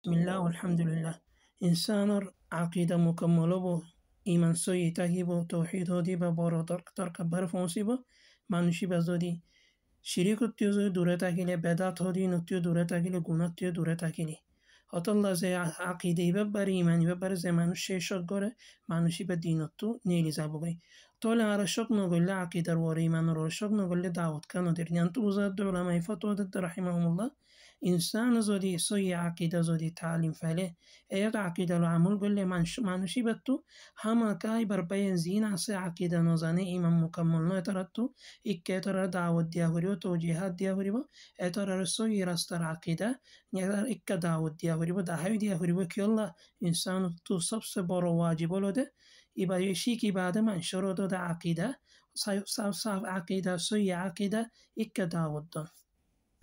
বিসমিল্লাহ আলহামদুলিল্লাহ ইনসানর আকিদা মুকম্মল হব ইমান সহি থাকিব তৌহিদ হদি বা বড় তর্কাব্বার পৌঁছিব মানুষিবা যদি শিরিকত্বেও যদি দূরে থাকিলে বেদাত হদি নত্যেও দূরে থাকিলে গুণত্বেও দূরে থাকিলে হতল্লা যে আকিদে এই ব্যাপারে ইমানি ব্যাপারে যে মানুষ শেষ করে মানুষই বা দিনত্ব নিয়ে যাবো تولا رشق نقول لا عقيدة وريمان رشق نقول لدعوة كانوا درنيان توزا علماء فتوى ضد رحمهم الله إنسان زودي سوي عقيدة زودي تعليم فعله أيق عقيدة العمل قل لي من شو بتو هما كاي بربين زين عصي عقيدة نوزاني إمام مكمل نو ترتو إكي ترى دعوة دياهوري وتوجيهات دياهوري ترى رسوي راستر عقيدة نيتر إكا دعوة دياهوري دعوة دياهوري وكي الله إنسان تو سبس برو واجب ولده يبقى يشيكي بعد من دا عقيدة سيصاب عقيدة سوي عقيدة إكا إكداود